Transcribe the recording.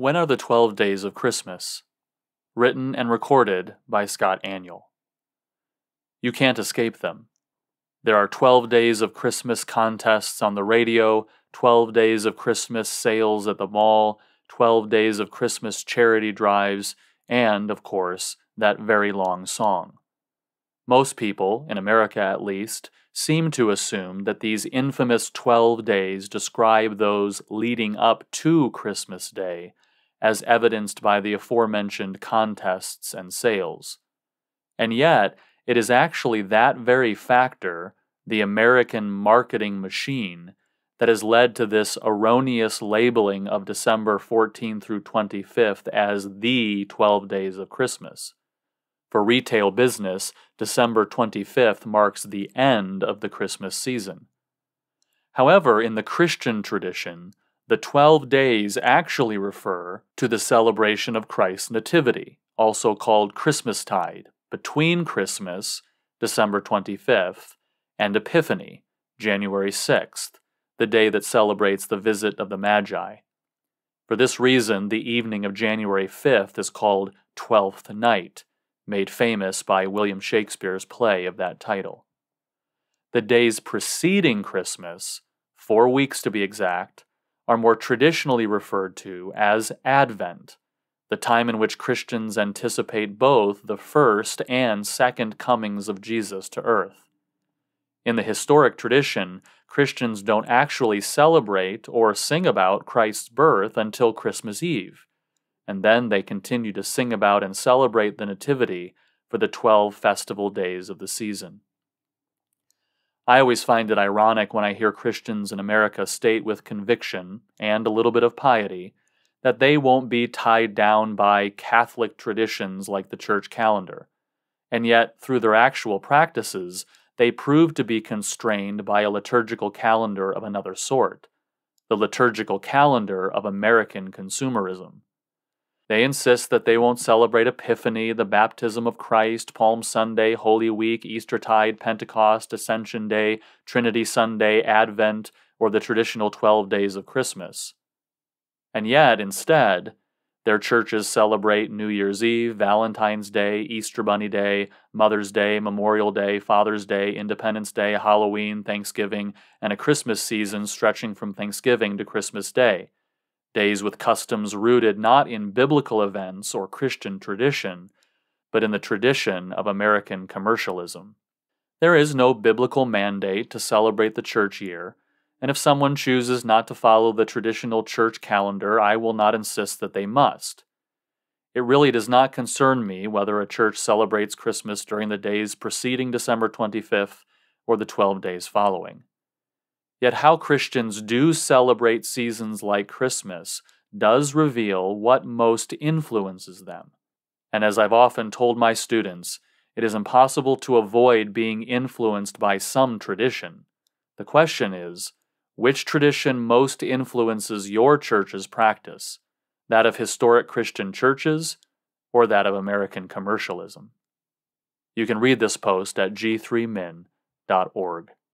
When Are the Twelve Days of Christmas? Written and recorded by Scott Annual. You can't escape them. There are 12 days of Christmas contests on the radio, 12 days of Christmas sales at the mall, 12 days of Christmas charity drives, and, of course, that very long song. Most people, in America at least, seem to assume that these infamous 12 days describe those leading up to Christmas Day, as evidenced by the aforementioned contests and sales. And yet, it is actually that very factor, the American marketing machine, that has led to this erroneous labeling of December 14 through 25th as the 12 days of Christmas. For retail business, December 25th marks the end of the Christmas season. However, in the Christian tradition, the 12 days actually refer to the celebration of Christ's Nativity, also called Christmastide, between Christmas, December 25th, and Epiphany, January 6th, the day that celebrates the visit of the Magi. For this reason, the evening of January 5th is called Twelfth Night, made famous by William Shakespeare's play of that title. The days preceding Christmas, four weeks to be exact, are more traditionally referred to as Advent, the time in which Christians anticipate both the first and second comings of Jesus to earth. In the historic tradition, Christians don't actually celebrate or sing about Christ's birth until Christmas Eve, and then they continue to sing about and celebrate the Nativity for the 12 festival days of the season. I always find it ironic when I hear Christians in America state with conviction and a little bit of piety that they won't be tied down by Catholic traditions like the church calendar. And yet, through their actual practices, they prove to be constrained by a liturgical calendar of another sort the liturgical calendar of American consumerism. They insist that they won't celebrate Epiphany, the baptism of Christ, Palm Sunday, Holy Week, Eastertide, Pentecost, Ascension Day, Trinity Sunday, Advent, or the traditional 12 days of Christmas. And yet, instead, their churches celebrate New Year's Eve, Valentine's Day, Easter Bunny Day, Mother's Day, Memorial Day, Father's Day, Independence Day, Halloween, Thanksgiving, and a Christmas season stretching from Thanksgiving to Christmas Day days with customs rooted not in biblical events or Christian tradition, but in the tradition of American commercialism. There is no biblical mandate to celebrate the church year, and if someone chooses not to follow the traditional church calendar, I will not insist that they must. It really does not concern me whether a church celebrates Christmas during the days preceding December 25th or the 12 days following. Yet, how Christians do celebrate seasons like Christmas does reveal what most influences them. And as I've often told my students, it is impossible to avoid being influenced by some tradition. The question is which tradition most influences your church's practice? That of historic Christian churches or that of American commercialism? You can read this post at g3min.org.